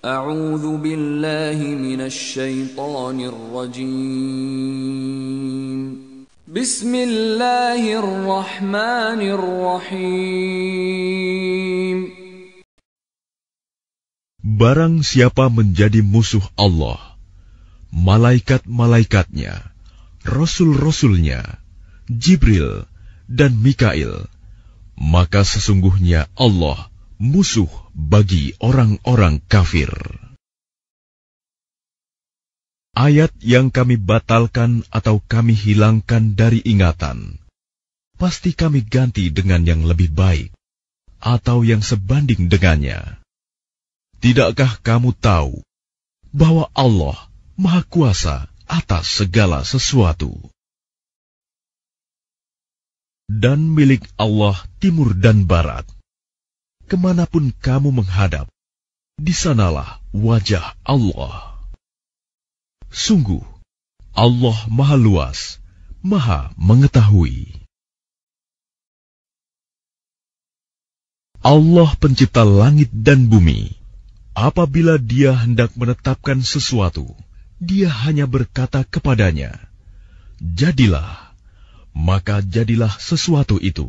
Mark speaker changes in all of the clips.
Speaker 1: أعوذ بالله من الشيطان الرجيم بسم الله الرحمن الرحيم Barang siapa menjadi musuh Allah, malaikat-malaikatnya, rasul-rasulnya, Jibril dan Mikail, maka sesungguhnya Allah musuh bagi orang-orang kafir. Ayat yang kami batalkan atau kami hilangkan dari ingatan, pasti kami ganti dengan yang lebih baik atau yang sebanding dengannya. Tidakkah kamu tahu bahwa Allah Maha Kuasa atas segala sesuatu? Dan milik Allah timur dan barat kemanapun kamu menghadap, di sanalah wajah Allah. Sungguh, Allah Maha Luas, Maha Mengetahui. Allah Pencipta langit dan bumi. Apabila Dia hendak menetapkan sesuatu, Dia hanya berkata kepadanya, "Jadilah," maka jadilah sesuatu itu.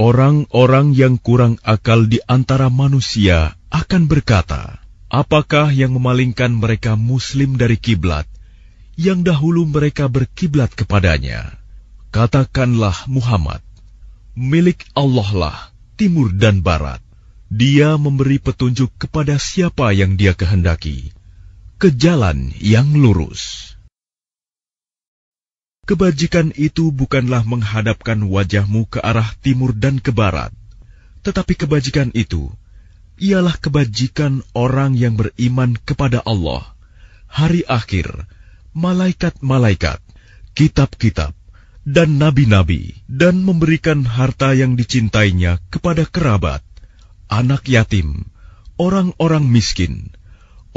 Speaker 1: Orang-orang yang kurang akal di antara manusia akan berkata, Apakah yang memalingkan mereka muslim dari kiblat, yang dahulu mereka berkiblat kepadanya? Katakanlah Muhammad, milik Allah lah timur dan barat. Dia memberi petunjuk kepada siapa yang dia kehendaki, ke jalan yang lurus. Kebajikan itu bukanlah menghadapkan wajahmu ke arah timur dan ke barat, tetapi kebajikan itu ialah kebajikan orang yang beriman kepada Allah, hari akhir, malaikat-malaikat, kitab-kitab, dan nabi-nabi, dan memberikan harta yang dicintainya kepada kerabat, anak yatim, orang-orang miskin,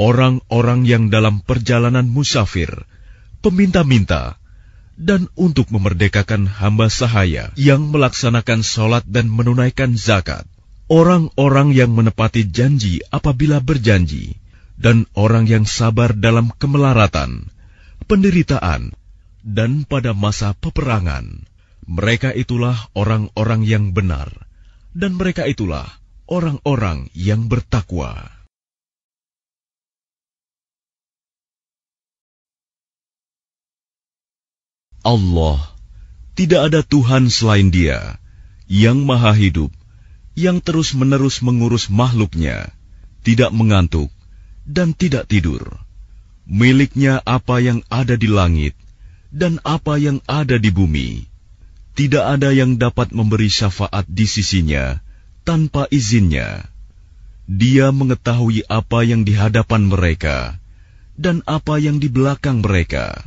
Speaker 1: orang-orang yang dalam perjalanan musafir, peminta-minta, dan untuk memerdekakan hamba sahaya yang melaksanakan sholat dan menunaikan zakat, orang-orang yang menepati janji apabila berjanji, dan orang yang sabar dalam kemelaratan, penderitaan, dan pada masa peperangan. Mereka itulah orang-orang yang benar, dan mereka itulah orang-orang yang bertakwa. Allah, tidak ada Tuhan selain Dia, yang Maha Hidup, yang terus-menerus mengurus makhluknya, tidak mengantuk dan tidak tidur. Miliknya apa yang ada di langit dan apa yang ada di bumi. Tidak ada yang dapat memberi syafaat di sisinya tanpa izinnya. Dia mengetahui apa yang di hadapan mereka dan apa yang di belakang mereka,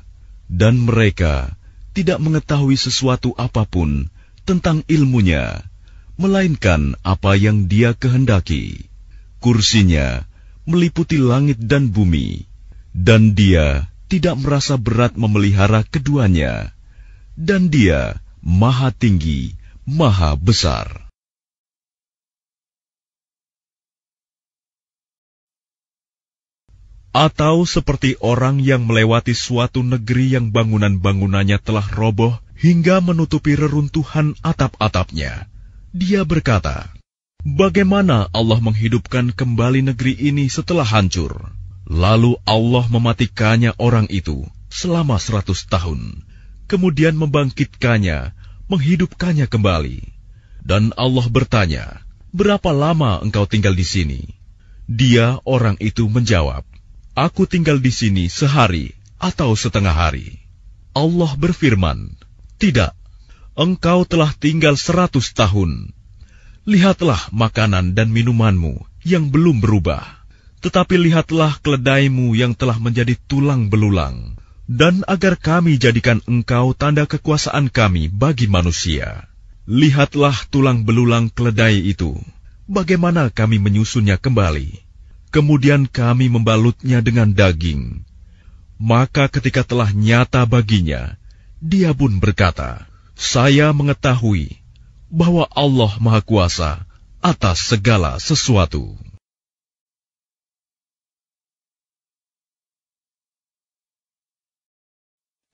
Speaker 1: dan mereka tidak mengetahui sesuatu apapun tentang ilmunya, melainkan apa yang dia kehendaki. Kursinya meliputi langit dan bumi, dan dia tidak merasa berat memelihara keduanya, dan dia maha tinggi, maha besar. atau seperti orang yang melewati suatu negeri yang bangunan-bangunannya telah roboh hingga menutupi reruntuhan atap-atapnya. Dia berkata, "Bagaimana Allah menghidupkan kembali negeri ini setelah hancur?" Lalu Allah mematikannya orang itu selama seratus tahun, kemudian membangkitkannya, menghidupkannya kembali. Dan Allah bertanya, "Berapa lama engkau tinggal di sini?" Dia, orang itu, menjawab, Aku tinggal di sini sehari atau setengah hari. Allah berfirman, Tidak, engkau telah tinggal seratus tahun. Lihatlah makanan dan minumanmu yang belum berubah. Tetapi lihatlah keledaimu yang telah menjadi tulang belulang. Dan agar kami jadikan engkau tanda kekuasaan kami bagi manusia. Lihatlah tulang belulang keledai itu. Bagaimana kami menyusunnya kembali?' kemudian kami membalutnya dengan daging. Maka ketika telah nyata baginya, dia pun berkata, Saya mengetahui bahwa Allah Maha Kuasa atas segala sesuatu.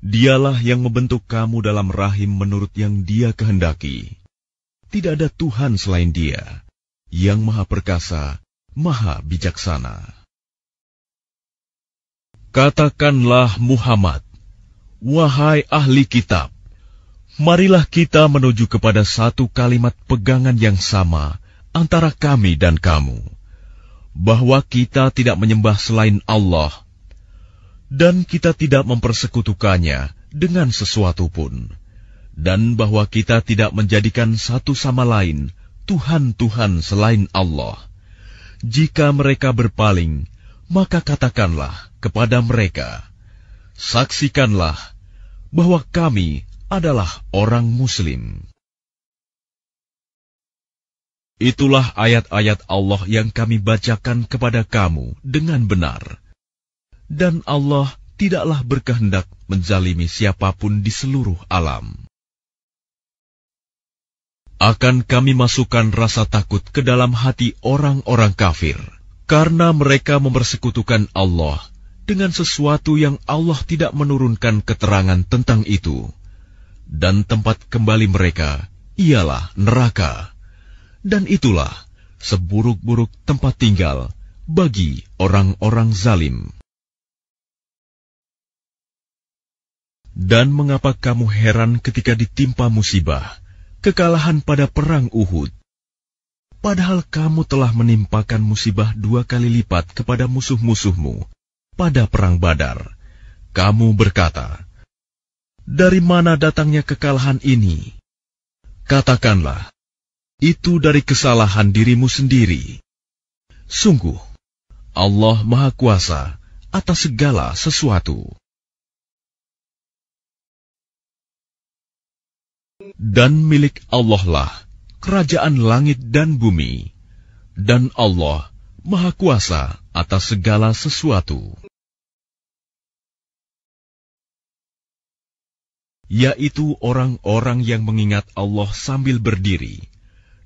Speaker 1: Dialah yang membentuk kamu dalam rahim menurut yang dia kehendaki. Tidak ada Tuhan selain dia, yang maha perkasa, Maha Bijaksana. Katakanlah Muhammad, wahai ahli kitab, marilah kita menuju kepada satu kalimat pegangan yang sama antara kami dan kamu, bahwa kita tidak menyembah selain Allah, dan kita tidak mempersekutukannya dengan sesuatu pun, dan bahwa kita tidak menjadikan satu sama lain Tuhan-Tuhan selain Allah jika mereka berpaling, maka katakanlah kepada mereka, "Saksikanlah bahwa kami adalah orang Muslim." Itulah ayat-ayat Allah yang kami bacakan kepada kamu dengan benar, dan Allah tidaklah berkehendak menzalimi siapapun di seluruh alam akan kami masukkan rasa takut ke dalam hati orang-orang kafir, karena mereka mempersekutukan Allah dengan sesuatu yang Allah tidak menurunkan keterangan tentang itu, dan tempat kembali mereka ialah neraka, dan itulah seburuk-buruk tempat tinggal bagi orang-orang zalim. Dan mengapa kamu heran ketika ditimpa musibah? kekalahan pada perang Uhud. Padahal kamu telah menimpakan musibah dua kali lipat kepada musuh-musuhmu pada perang Badar. Kamu berkata, "Dari mana datangnya kekalahan ini?" Katakanlah, "Itu dari kesalahan dirimu sendiri." Sungguh, Allah Maha Kuasa atas segala sesuatu. dan milik Allah lah kerajaan langit dan bumi, dan Allah Maha Kuasa atas segala sesuatu, yaitu orang-orang yang mengingat Allah sambil berdiri,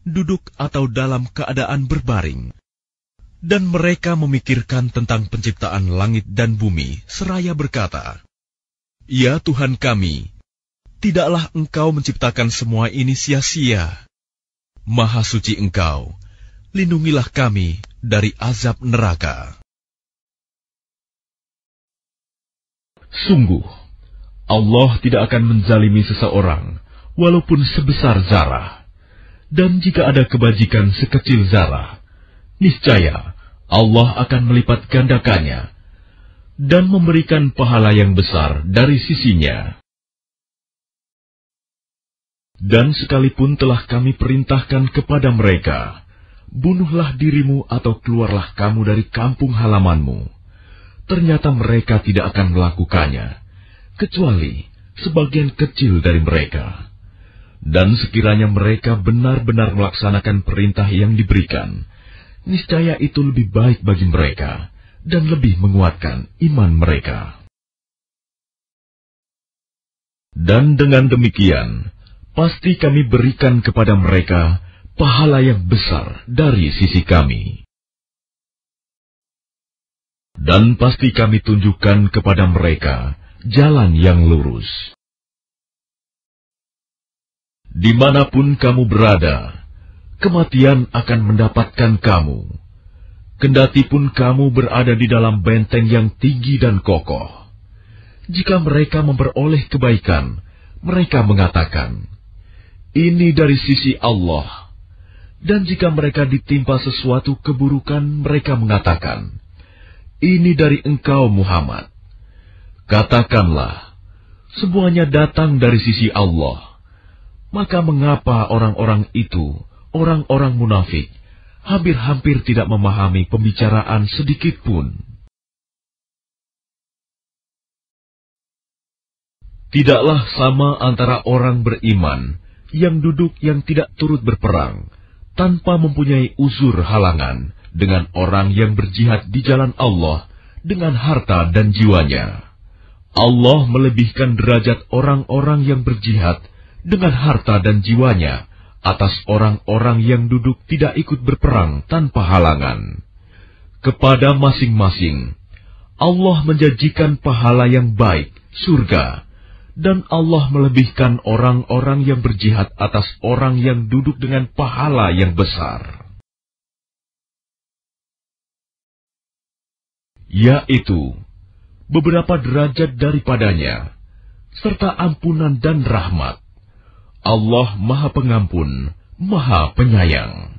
Speaker 1: duduk, atau dalam keadaan berbaring, dan mereka memikirkan tentang penciptaan langit dan bumi, seraya berkata, "Ya Tuhan kami." tidaklah engkau menciptakan semua ini sia-sia. Maha suci engkau, lindungilah kami dari azab neraka. Sungguh, Allah tidak akan menzalimi seseorang, walaupun sebesar zarah. Dan jika ada kebajikan sekecil zarah, niscaya Allah akan melipat gandakannya dan memberikan pahala yang besar dari sisinya. Dan sekalipun telah kami perintahkan kepada mereka, bunuhlah dirimu atau keluarlah kamu dari kampung halamanmu. Ternyata mereka tidak akan melakukannya, kecuali sebagian kecil dari mereka. Dan sekiranya mereka benar-benar melaksanakan perintah yang diberikan, niscaya itu lebih baik bagi mereka dan lebih menguatkan iman mereka. Dan dengan demikian, pasti kami berikan kepada mereka pahala yang besar dari sisi kami. Dan pasti kami tunjukkan kepada mereka jalan yang lurus. Dimanapun kamu berada, kematian akan mendapatkan kamu. Kendati pun kamu berada di dalam benteng yang tinggi dan kokoh. Jika mereka memperoleh kebaikan, mereka mengatakan, ini dari sisi Allah. Dan jika mereka ditimpa sesuatu keburukan, mereka mengatakan, Ini dari engkau Muhammad. Katakanlah, semuanya datang dari sisi Allah. Maka mengapa orang-orang itu, orang-orang munafik, hampir-hampir tidak memahami pembicaraan sedikit pun? Tidaklah sama antara orang beriman yang duduk yang tidak turut berperang, tanpa mempunyai uzur halangan dengan orang yang berjihad di jalan Allah dengan harta dan jiwanya. Allah melebihkan derajat orang-orang yang berjihad dengan harta dan jiwanya atas orang-orang yang duduk tidak ikut berperang tanpa halangan. Kepada masing-masing, Allah menjanjikan pahala yang baik, surga, dan Allah melebihkan orang-orang yang berjihad atas orang yang duduk dengan pahala yang besar, yaitu beberapa derajat daripadanya, serta ampunan dan rahmat. Allah Maha Pengampun, Maha Penyayang.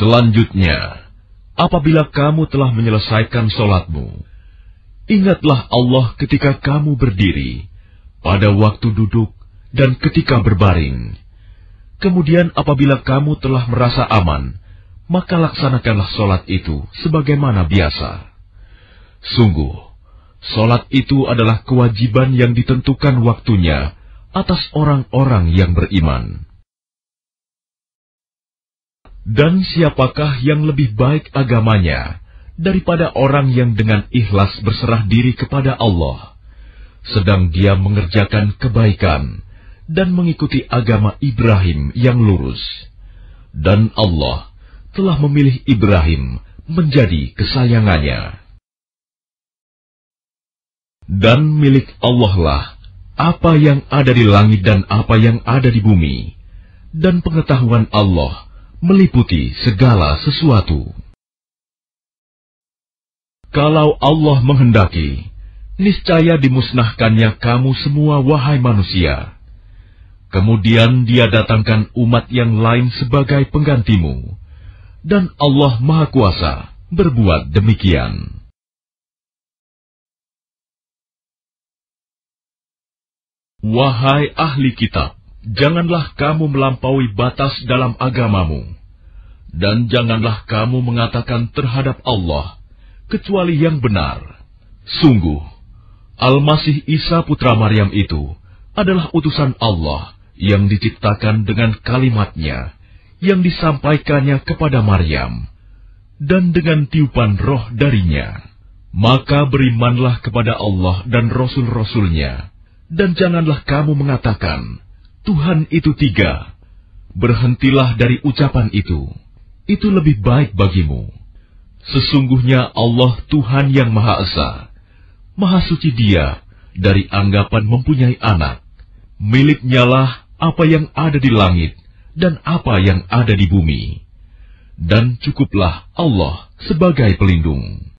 Speaker 1: Selanjutnya, apabila kamu telah menyelesaikan sholatmu, Ingatlah Allah ketika kamu berdiri, pada waktu duduk, dan ketika berbaring. Kemudian apabila kamu telah merasa aman, maka laksanakanlah solat itu sebagaimana biasa. Sungguh, solat itu adalah kewajiban yang ditentukan waktunya atas orang-orang yang beriman. Dan siapakah yang lebih baik agamanya? daripada orang yang dengan ikhlas berserah diri kepada Allah, sedang dia mengerjakan kebaikan dan mengikuti agama Ibrahim yang lurus. Dan Allah telah memilih Ibrahim menjadi kesayangannya. Dan milik Allah lah apa yang ada di langit dan apa yang ada di bumi, dan pengetahuan Allah meliputi segala sesuatu. Kalau Allah menghendaki, niscaya dimusnahkannya kamu semua, wahai manusia. Kemudian Dia datangkan umat yang lain sebagai penggantimu, dan Allah Maha Kuasa berbuat demikian. Wahai ahli kitab, janganlah kamu melampaui batas dalam agamamu, dan janganlah kamu mengatakan terhadap Allah kecuali yang benar. Sungguh, Al-Masih Isa putra Maryam itu adalah utusan Allah yang diciptakan dengan kalimatnya yang disampaikannya kepada Maryam dan dengan tiupan roh darinya. Maka berimanlah kepada Allah dan Rasul-Rasulnya, dan janganlah kamu mengatakan, Tuhan itu tiga. Berhentilah dari ucapan itu. Itu lebih baik bagimu. Sesungguhnya Allah Tuhan yang Maha Esa, Maha Suci Dia dari anggapan mempunyai anak. lah apa yang ada di langit dan apa yang ada di bumi. Dan cukuplah Allah sebagai pelindung.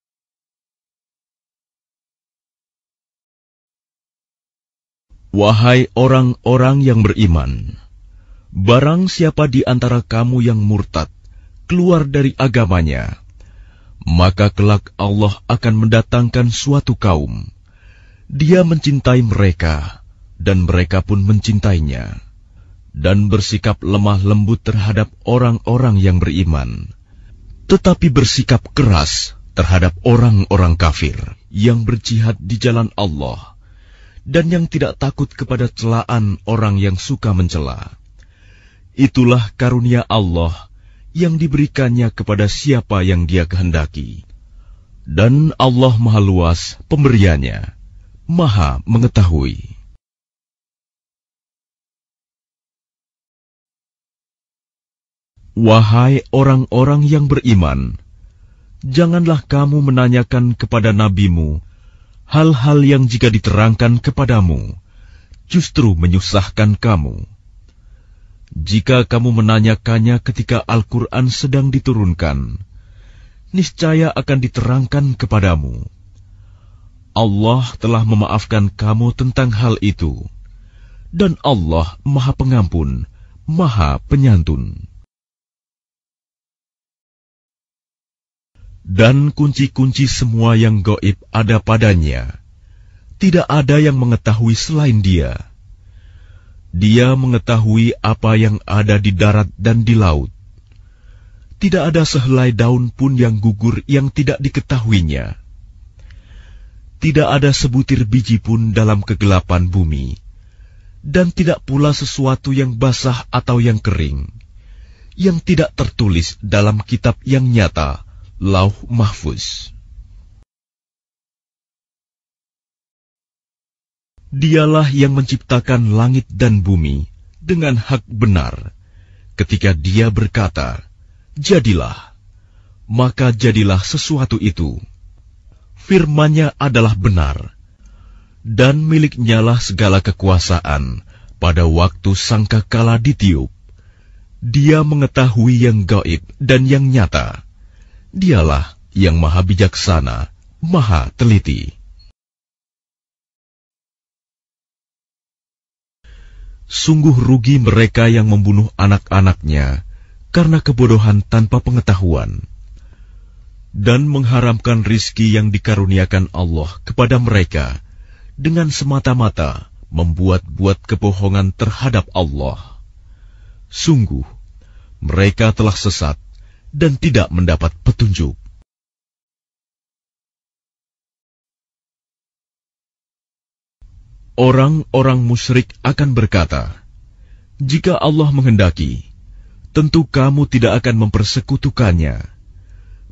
Speaker 1: Wahai orang-orang yang beriman, barang siapa di antara kamu yang murtad, keluar dari agamanya, maka kelak Allah akan mendatangkan suatu kaum. Dia mencintai mereka, dan mereka pun mencintainya, dan bersikap lemah lembut terhadap orang-orang yang beriman, tetapi bersikap keras terhadap orang-orang kafir yang berjihad di jalan Allah dan yang tidak takut kepada celaan orang yang suka mencela. Itulah karunia Allah yang diberikannya kepada siapa yang dia kehendaki. Dan Allah Maha Luas pemberiannya, Maha Mengetahui. Wahai orang-orang yang beriman, janganlah kamu menanyakan kepada nabimu hal-hal yang jika diterangkan kepadamu justru menyusahkan kamu. Jika kamu menanyakannya ketika Al-Quran sedang diturunkan, niscaya akan diterangkan kepadamu. Allah telah memaafkan kamu tentang hal itu, dan Allah Maha Pengampun, Maha Penyantun. Dan kunci-kunci semua yang goib ada padanya. Tidak ada yang mengetahui selain Dia dia mengetahui apa yang ada di darat dan di laut. Tidak ada sehelai daun pun yang gugur yang tidak diketahuinya. Tidak ada sebutir biji pun dalam kegelapan bumi, dan tidak pula sesuatu yang basah atau yang kering, yang tidak tertulis dalam kitab yang nyata, Lauh Mahfuz. Dialah yang menciptakan langit dan bumi dengan hak benar. Ketika Dia berkata, "Jadilah," maka jadilah sesuatu itu. Firman-Nya adalah benar, dan miliknyalah segala kekuasaan pada waktu Sangka sangkakala ditiup. Dia mengetahui yang gaib dan yang nyata. Dialah yang maha bijaksana, maha teliti. sungguh rugi mereka yang membunuh anak-anaknya karena kebodohan tanpa pengetahuan dan mengharamkan rizki yang dikaruniakan Allah kepada mereka dengan semata-mata membuat-buat kebohongan terhadap Allah. Sungguh, mereka telah sesat dan tidak mendapat petunjuk. Orang-orang musyrik akan berkata, "Jika Allah menghendaki, tentu kamu tidak akan mempersekutukannya.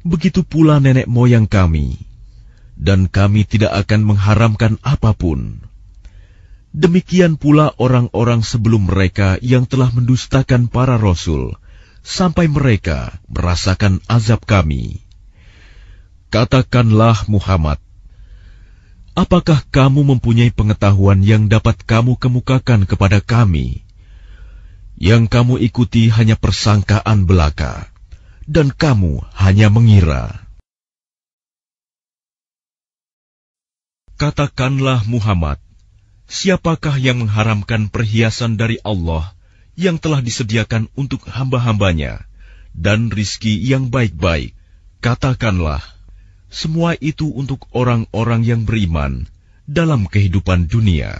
Speaker 1: Begitu pula nenek moyang kami, dan kami tidak akan mengharamkan apapun." Demikian pula orang-orang sebelum mereka yang telah mendustakan para rasul, sampai mereka merasakan azab kami. Katakanlah Muhammad, Apakah kamu mempunyai pengetahuan yang dapat kamu kemukakan kepada kami? Yang kamu ikuti hanya persangkaan belaka, dan kamu hanya mengira. Katakanlah Muhammad, siapakah yang mengharamkan perhiasan dari Allah yang telah disediakan untuk hamba-hambanya dan rizki yang baik-baik? Katakanlah, semua itu untuk orang-orang yang beriman dalam kehidupan dunia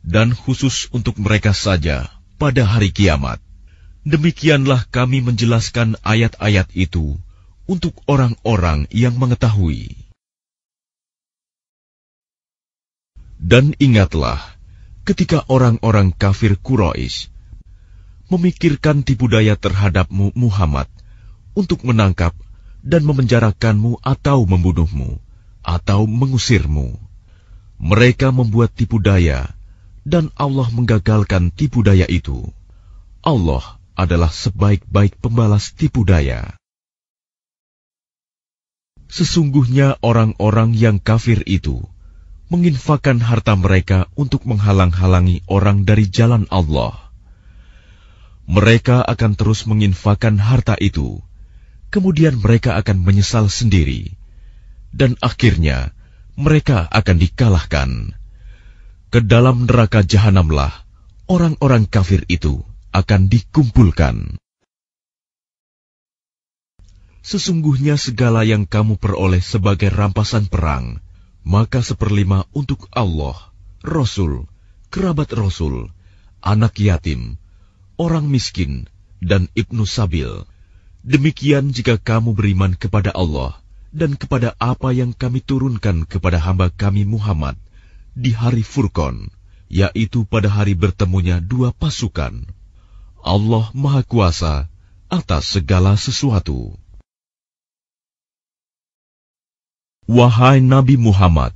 Speaker 1: dan khusus untuk mereka saja pada hari kiamat. Demikianlah kami menjelaskan ayat-ayat itu untuk orang-orang yang mengetahui. Dan ingatlah, ketika orang-orang kafir Quraisy memikirkan tipu daya terhadapmu Muhammad untuk menangkap dan memenjarakanmu atau membunuhmu atau mengusirmu. Mereka membuat tipu daya dan Allah menggagalkan tipu daya itu. Allah adalah sebaik-baik pembalas tipu daya. Sesungguhnya orang-orang yang kafir itu menginfakkan harta mereka untuk menghalang-halangi orang dari jalan Allah. Mereka akan terus menginfakkan harta itu kemudian mereka akan menyesal sendiri, dan akhirnya mereka akan dikalahkan. Ke dalam neraka jahanamlah orang-orang kafir itu akan dikumpulkan. Sesungguhnya segala yang kamu peroleh sebagai rampasan perang, maka seperlima untuk Allah, Rasul, kerabat Rasul, anak yatim, orang miskin, dan ibnu sabil Demikian jika kamu beriman kepada Allah dan kepada apa yang kami turunkan kepada hamba kami Muhammad di hari Furqon, yaitu pada hari bertemunya dua pasukan. Allah Maha Kuasa atas segala sesuatu. Wahai Nabi Muhammad,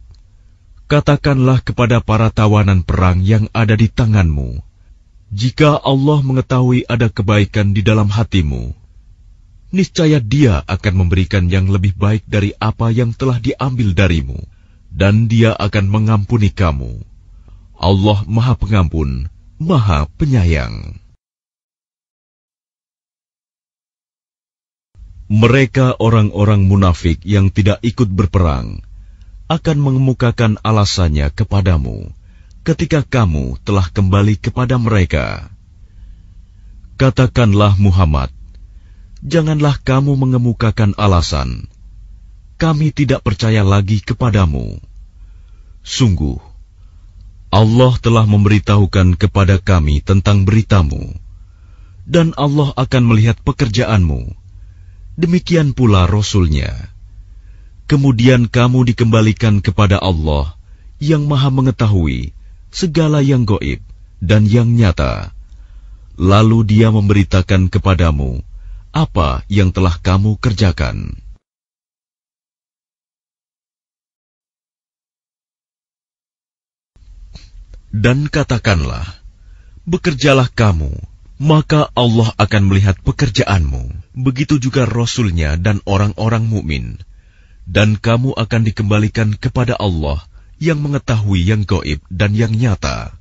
Speaker 1: katakanlah kepada para tawanan perang yang ada di tanganmu, jika Allah mengetahui ada kebaikan di dalam hatimu, niscaya dia akan memberikan yang lebih baik dari apa yang telah diambil darimu, dan dia akan mengampuni kamu. Allah Maha Pengampun, Maha Penyayang. Mereka orang-orang munafik yang tidak ikut berperang akan mengemukakan alasannya kepadamu ketika kamu telah kembali kepada mereka. Katakanlah Muhammad, janganlah kamu mengemukakan alasan. Kami tidak percaya lagi kepadamu. Sungguh, Allah telah memberitahukan kepada kami tentang beritamu, dan Allah akan melihat pekerjaanmu. Demikian pula Rasulnya. Kemudian kamu dikembalikan kepada Allah yang maha mengetahui segala yang goib dan yang nyata. Lalu dia memberitakan kepadamu apa yang telah kamu kerjakan. Dan katakanlah, bekerjalah kamu, maka Allah akan melihat pekerjaanmu, begitu juga Rasulnya dan orang-orang mukmin, dan kamu akan dikembalikan kepada Allah yang mengetahui yang goib dan yang nyata.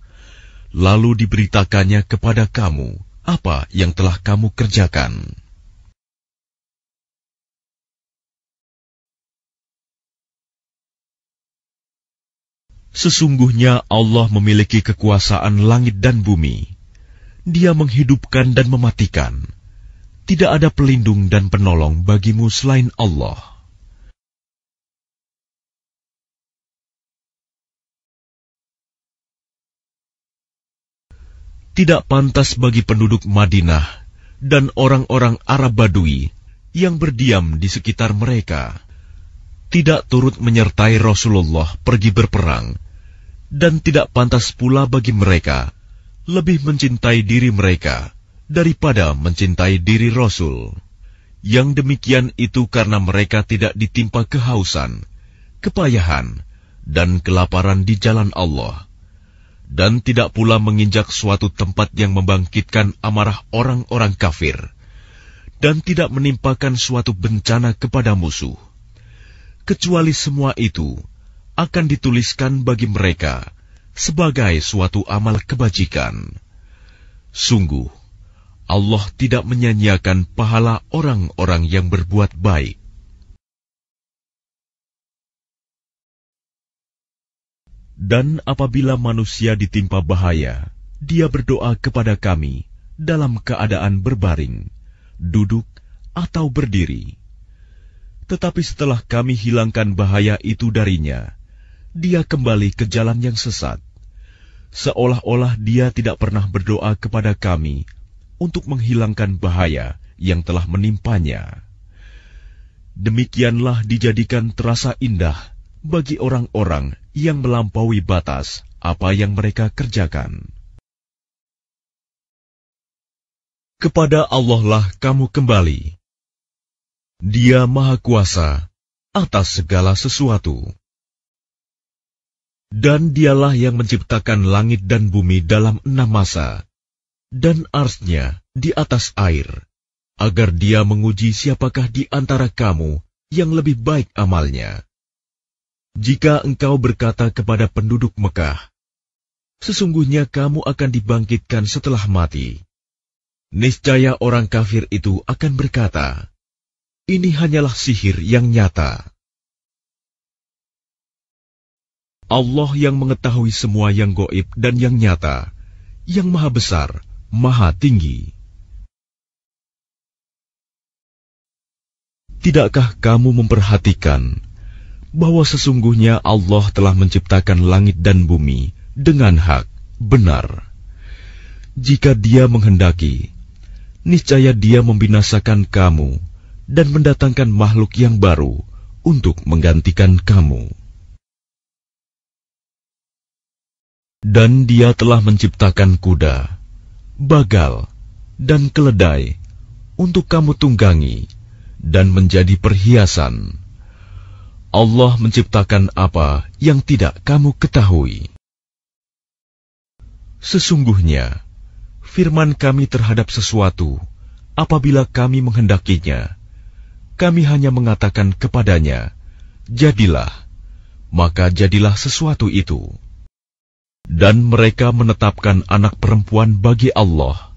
Speaker 1: Lalu diberitakannya kepada kamu apa yang telah kamu kerjakan. Sesungguhnya Allah memiliki kekuasaan langit dan bumi. Dia menghidupkan dan mematikan. Tidak ada pelindung dan penolong bagimu selain Allah. Tidak pantas bagi penduduk Madinah dan orang-orang Arab Badui yang berdiam di sekitar mereka tidak turut menyertai Rasulullah pergi berperang, dan tidak pantas pula bagi mereka lebih mencintai diri mereka daripada mencintai diri Rasul. Yang demikian itu karena mereka tidak ditimpa kehausan, kepayahan, dan kelaparan di jalan Allah, dan tidak pula menginjak suatu tempat yang membangkitkan amarah orang-orang kafir, dan tidak menimpakan suatu bencana kepada musuh kecuali semua itu akan dituliskan bagi mereka sebagai suatu amal kebajikan. Sungguh, Allah tidak menyanyiakan pahala orang-orang yang berbuat baik. Dan apabila manusia ditimpa bahaya, dia berdoa kepada kami dalam keadaan berbaring, duduk, atau berdiri tetapi setelah kami hilangkan bahaya itu darinya, dia kembali ke jalan yang sesat, seolah-olah dia tidak pernah berdoa kepada kami untuk menghilangkan bahaya yang telah menimpanya. Demikianlah dijadikan terasa indah bagi orang-orang yang melampaui batas apa yang mereka kerjakan. Kepada Allah lah kamu kembali dia Maha Kuasa atas segala sesuatu. Dan dialah yang menciptakan langit dan bumi dalam enam masa, dan arsnya di atas air, agar dia menguji siapakah di antara kamu yang lebih baik amalnya. Jika engkau berkata kepada penduduk Mekah, Sesungguhnya kamu akan dibangkitkan setelah mati. Niscaya orang kafir itu akan berkata, ini hanyalah sihir yang nyata. Allah yang mengetahui semua yang goib dan yang nyata, yang maha besar, maha tinggi. Tidakkah kamu memperhatikan bahwa sesungguhnya Allah telah menciptakan langit dan bumi dengan hak, benar. Jika dia menghendaki, niscaya dia membinasakan kamu dan mendatangkan makhluk yang baru untuk menggantikan kamu. Dan dia telah menciptakan kuda, bagal, dan keledai untuk kamu tunggangi dan menjadi perhiasan. Allah menciptakan apa yang tidak kamu ketahui. Sesungguhnya, firman kami terhadap sesuatu, apabila kami menghendakinya, kami hanya mengatakan kepadanya, "Jadilah," maka jadilah sesuatu itu. Dan mereka menetapkan anak perempuan bagi Allah.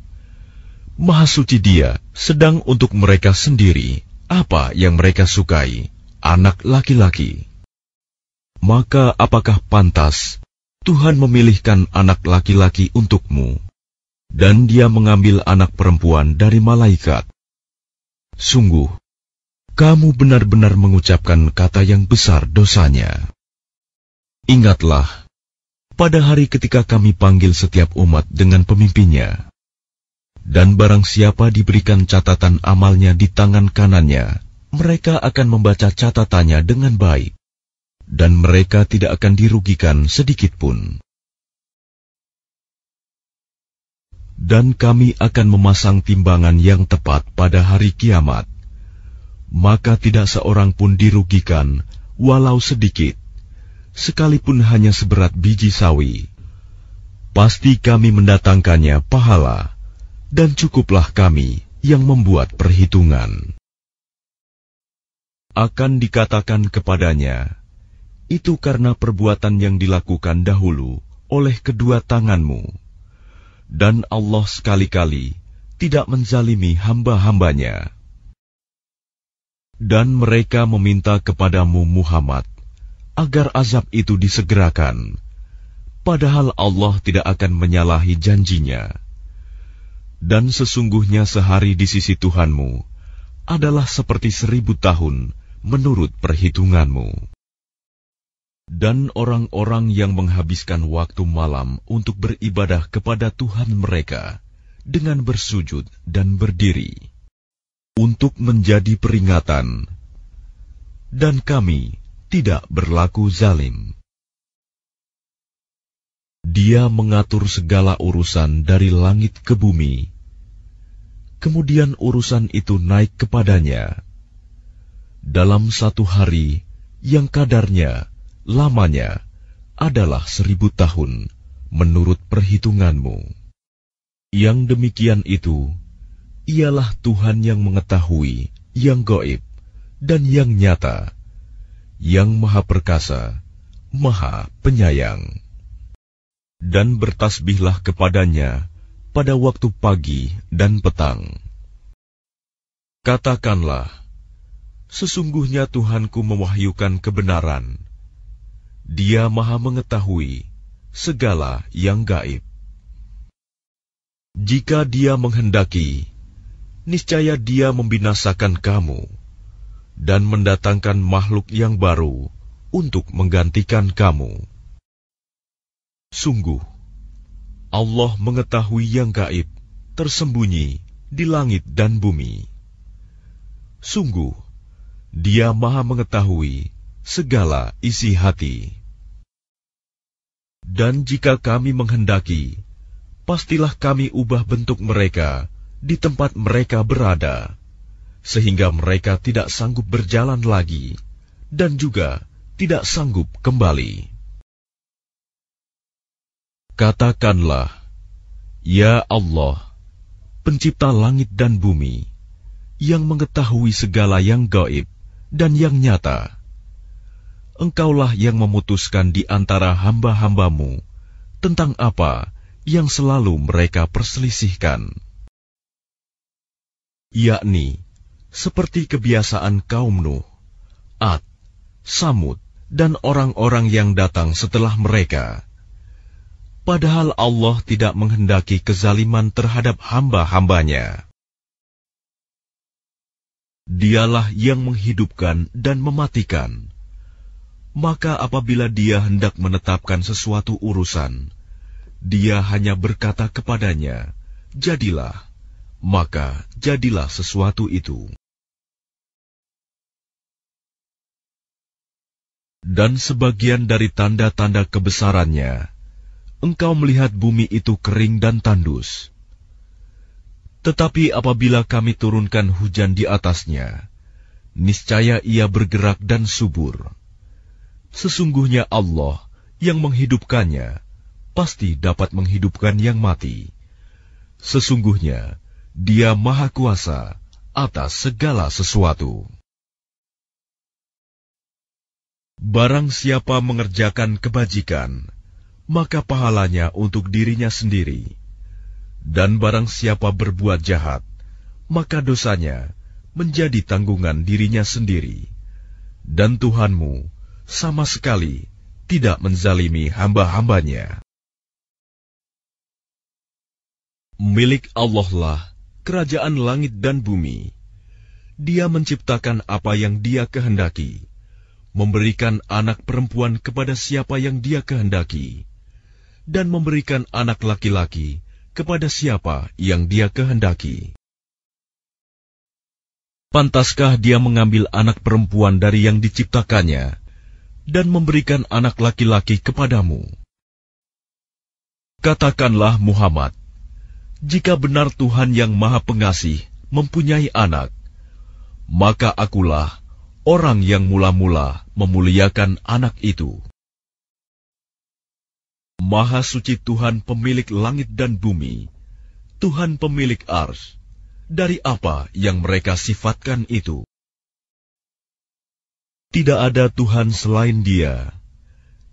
Speaker 1: Maha suci Dia, sedang untuk mereka sendiri apa yang mereka sukai, anak laki-laki. Maka, apakah pantas Tuhan memilihkan anak laki-laki untukmu, dan Dia mengambil anak perempuan dari malaikat? Sungguh, kamu benar-benar mengucapkan kata yang besar dosanya. Ingatlah, pada hari ketika kami panggil setiap umat dengan pemimpinnya, dan barang siapa diberikan catatan amalnya di tangan kanannya, mereka akan membaca catatannya dengan baik, dan mereka tidak akan dirugikan sedikit pun. Dan kami akan memasang timbangan yang tepat pada hari kiamat maka tidak seorang pun dirugikan, walau sedikit, sekalipun hanya seberat biji sawi. Pasti kami mendatangkannya pahala, dan cukuplah kami yang membuat perhitungan. Akan dikatakan kepadanya, itu karena perbuatan yang dilakukan dahulu oleh kedua tanganmu. Dan Allah sekali-kali tidak menzalimi hamba-hambanya. Dan mereka meminta kepadamu Muhammad agar azab itu disegerakan, padahal Allah tidak akan menyalahi janjinya. Dan sesungguhnya sehari di sisi Tuhanmu adalah seperti seribu tahun menurut perhitunganmu. Dan orang-orang yang menghabiskan waktu malam untuk beribadah kepada Tuhan mereka dengan bersujud dan berdiri untuk menjadi peringatan, dan kami tidak berlaku zalim. Dia mengatur segala urusan dari langit ke bumi, kemudian urusan itu naik kepadanya dalam satu hari yang kadarnya lamanya adalah seribu tahun menurut perhitunganmu. Yang demikian itu ialah Tuhan yang mengetahui yang goib dan yang nyata, yang maha perkasa, maha penyayang. Dan bertasbihlah kepadanya pada waktu pagi dan petang. Katakanlah, sesungguhnya Tuhanku mewahyukan kebenaran. Dia maha mengetahui segala yang gaib. Jika dia menghendaki, niscaya Dia membinasakan kamu dan mendatangkan makhluk yang baru untuk menggantikan kamu. Sungguh, Allah mengetahui yang gaib, tersembunyi di langit dan bumi. Sungguh, Dia Maha Mengetahui segala isi hati. Dan jika kami menghendaki, pastilah kami ubah bentuk mereka di tempat mereka berada, sehingga mereka tidak sanggup berjalan lagi dan juga tidak sanggup kembali. Katakanlah, "Ya Allah, Pencipta langit dan bumi, yang mengetahui segala yang gaib dan yang nyata, Engkaulah yang memutuskan di antara hamba-hambamu tentang apa yang selalu mereka perselisihkan." yakni seperti kebiasaan kaum Nuh, Ad, Samud, dan orang-orang yang datang setelah mereka. Padahal Allah tidak menghendaki kezaliman terhadap hamba-hambanya. Dialah yang menghidupkan dan mematikan. Maka apabila dia hendak menetapkan sesuatu urusan, dia hanya berkata kepadanya, Jadilah maka jadilah sesuatu itu. Dan sebagian dari tanda-tanda kebesarannya, engkau melihat bumi itu kering dan tandus. Tetapi apabila kami turunkan hujan di atasnya, niscaya ia bergerak dan subur. Sesungguhnya Allah yang menghidupkannya, pasti dapat menghidupkan yang mati. Sesungguhnya, dia Maha Kuasa atas segala sesuatu. Barang siapa mengerjakan kebajikan, maka pahalanya untuk dirinya sendiri. Dan barang siapa berbuat jahat, maka dosanya menjadi tanggungan dirinya sendiri. Dan Tuhanmu sama sekali tidak menzalimi hamba-hambanya. Milik Allah lah kerajaan langit dan bumi. Dia menciptakan apa yang dia kehendaki, memberikan anak perempuan kepada siapa yang dia kehendaki, dan memberikan anak laki-laki kepada siapa yang dia kehendaki. Pantaskah dia mengambil anak perempuan dari yang diciptakannya dan memberikan anak laki-laki kepadamu? Katakanlah Muhammad, jika benar Tuhan yang Maha Pengasih mempunyai anak, maka akulah orang yang mula-mula memuliakan anak itu. Maha suci Tuhan pemilik langit dan bumi, Tuhan pemilik ars, dari apa yang mereka sifatkan itu. Tidak ada Tuhan selain Dia,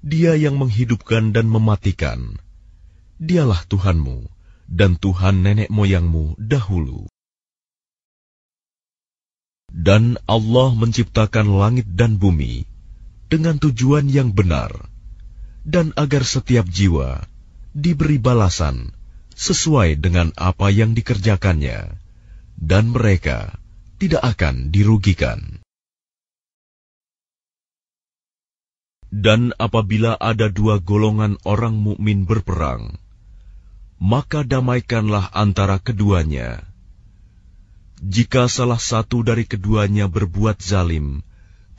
Speaker 1: Dia yang menghidupkan dan mematikan. Dialah Tuhanmu dan Tuhan nenek moyangmu dahulu. Dan Allah menciptakan langit dan bumi dengan tujuan yang benar, dan agar setiap jiwa diberi balasan sesuai dengan apa yang dikerjakannya, dan mereka tidak akan dirugikan. Dan apabila ada dua golongan orang mukmin berperang, maka damaikanlah antara keduanya. Jika salah satu dari keduanya berbuat zalim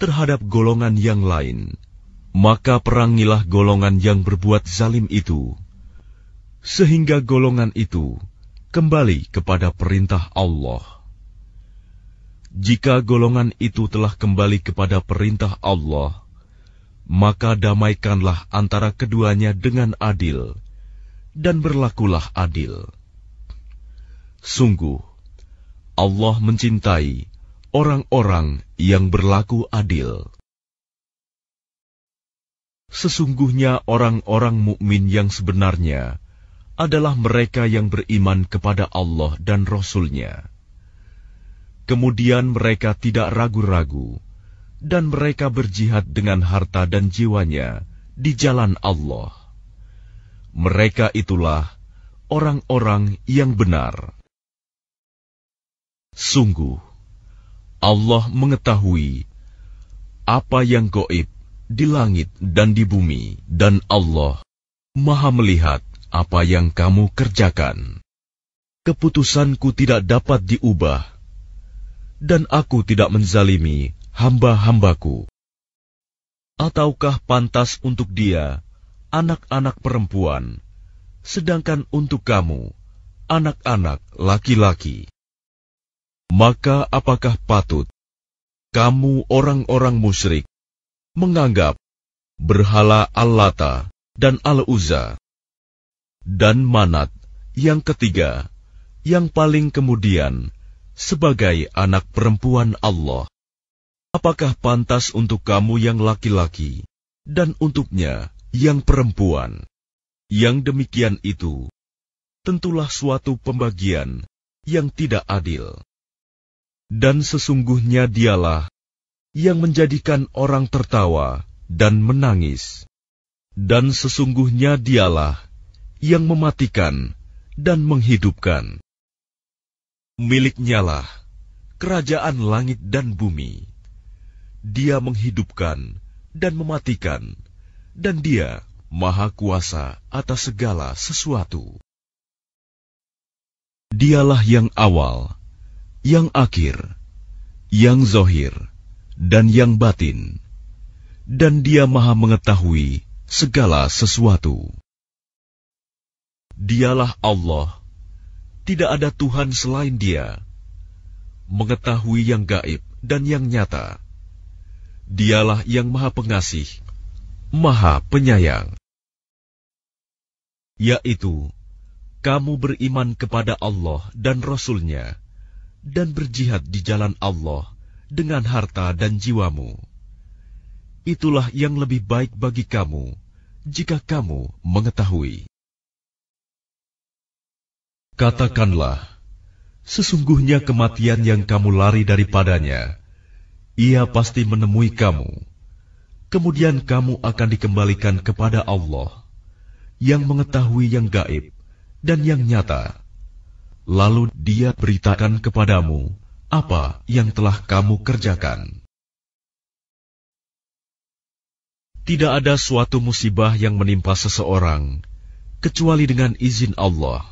Speaker 1: terhadap golongan yang lain, maka perangilah golongan yang berbuat zalim itu, sehingga golongan itu kembali kepada perintah Allah. Jika golongan itu telah kembali kepada perintah Allah, maka damaikanlah antara keduanya dengan adil dan berlakulah adil. Sungguh, Allah mencintai orang-orang yang berlaku adil. Sesungguhnya orang-orang mukmin yang sebenarnya adalah mereka yang beriman kepada Allah dan Rasul-Nya. Kemudian mereka tidak ragu-ragu, dan mereka berjihad dengan harta dan jiwanya di jalan Allah. Mereka itulah orang-orang yang benar. Sungguh, Allah mengetahui apa yang goib di langit dan di bumi, dan Allah Maha Melihat apa yang kamu kerjakan. Keputusanku tidak dapat diubah, dan aku tidak menzalimi hamba-hambaku. Ataukah pantas untuk dia anak-anak perempuan, sedangkan untuk kamu, anak-anak laki-laki. Maka apakah patut kamu orang-orang musyrik menganggap berhala al Allata dan Al-Uzza dan Manat yang ketiga yang paling kemudian sebagai anak perempuan Allah. Apakah pantas untuk kamu yang laki-laki dan untuknya yang perempuan. Yang demikian itu tentulah suatu pembagian yang tidak adil. Dan sesungguhnya dialah yang menjadikan orang tertawa dan menangis. Dan sesungguhnya dialah yang mematikan dan menghidupkan. Miliknyalah kerajaan langit dan bumi. Dia menghidupkan dan mematikan dan Dia Maha Kuasa atas segala sesuatu. Dialah yang awal, yang akhir, yang zohir, dan yang batin, dan Dia Maha Mengetahui segala sesuatu. Dialah Allah, tidak ada Tuhan selain Dia, mengetahui yang gaib dan yang nyata. Dialah yang Maha Pengasih Maha Penyayang, yaitu kamu beriman kepada Allah dan Rasul-Nya, dan berjihad di jalan Allah dengan harta dan jiwamu. Itulah yang lebih baik bagi kamu jika kamu mengetahui. Katakanlah, sesungguhnya kematian yang kamu lari daripadanya, ia pasti menemui kamu kemudian kamu akan dikembalikan kepada Allah yang mengetahui yang gaib dan yang nyata. Lalu dia beritakan kepadamu apa yang telah kamu kerjakan. Tidak ada suatu musibah yang menimpa seseorang kecuali dengan izin Allah.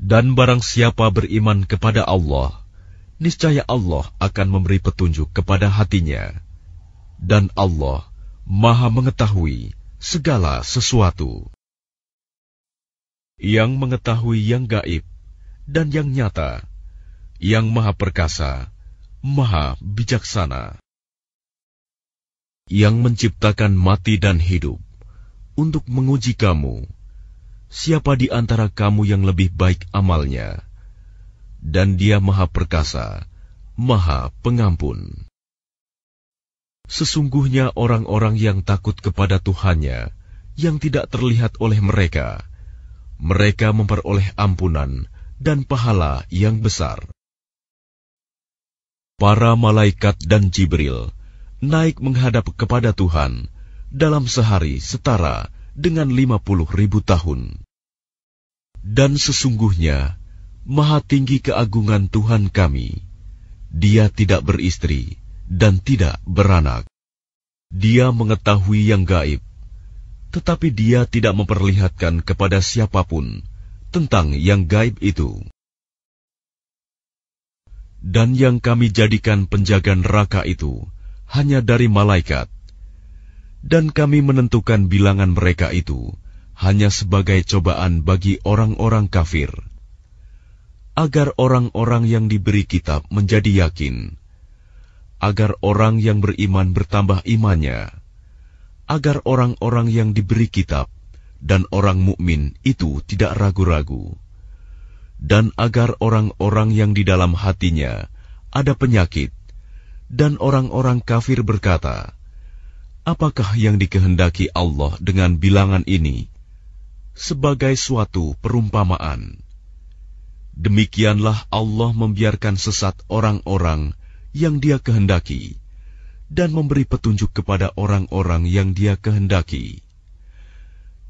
Speaker 1: Dan barang siapa beriman kepada Allah, niscaya Allah akan memberi petunjuk kepada hatinya dan Allah Maha Mengetahui segala sesuatu. Yang mengetahui yang gaib dan yang nyata, yang Maha Perkasa, Maha Bijaksana. Yang menciptakan mati dan hidup untuk menguji kamu, siapa di antara kamu yang lebih baik amalnya, dan Dia Maha Perkasa, Maha Pengampun. Sesungguhnya orang-orang yang takut kepada Tuhannya, yang tidak terlihat oleh mereka, mereka memperoleh ampunan dan pahala yang besar. Para malaikat dan Jibril naik menghadap kepada Tuhan dalam sehari setara dengan lima puluh ribu tahun. Dan sesungguhnya, maha tinggi keagungan Tuhan kami. Dia tidak beristri dan tidak beranak. Dia mengetahui yang gaib, tetapi dia tidak memperlihatkan kepada siapapun tentang yang gaib itu. Dan yang kami jadikan penjaga neraka itu hanya dari malaikat, dan kami menentukan bilangan mereka itu hanya sebagai cobaan bagi orang-orang kafir, agar orang-orang yang diberi kitab menjadi yakin agar orang yang beriman bertambah imannya, agar orang-orang yang diberi kitab dan orang mukmin itu tidak ragu-ragu, dan agar orang-orang yang di dalam hatinya ada penyakit, dan orang-orang kafir berkata, "Apakah yang dikehendaki Allah dengan bilangan ini?" sebagai suatu perumpamaan. Demikianlah Allah membiarkan sesat orang-orang yang Dia kehendaki dan memberi petunjuk kepada orang-orang yang Dia kehendaki.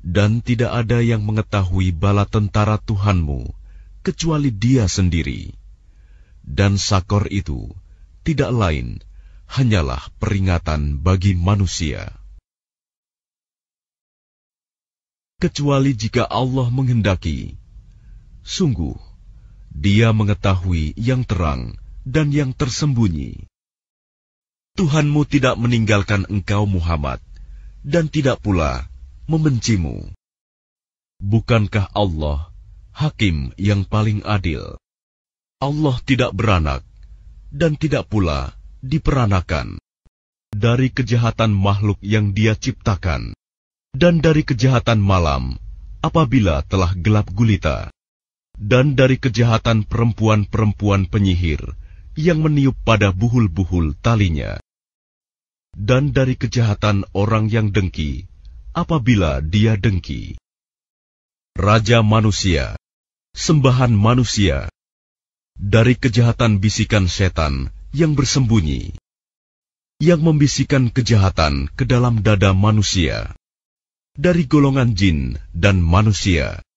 Speaker 1: Dan tidak ada yang mengetahui bala tentara Tuhanmu kecuali Dia sendiri. Dan sakor itu tidak lain hanyalah peringatan bagi manusia. Kecuali jika Allah menghendaki, sungguh Dia mengetahui yang terang dan yang tersembunyi. Tuhanmu tidak meninggalkan engkau Muhammad dan tidak pula membencimu. Bukankah Allah hakim yang paling adil? Allah tidak beranak dan tidak pula diperanakan dari kejahatan makhluk yang dia ciptakan dan dari kejahatan malam apabila telah gelap gulita dan dari kejahatan perempuan-perempuan penyihir yang meniup pada buhul-buhul talinya. Dan dari kejahatan orang yang dengki, apabila dia dengki. Raja manusia, sembahan manusia, dari kejahatan bisikan setan yang bersembunyi, yang membisikkan kejahatan ke dalam dada manusia, dari golongan jin dan manusia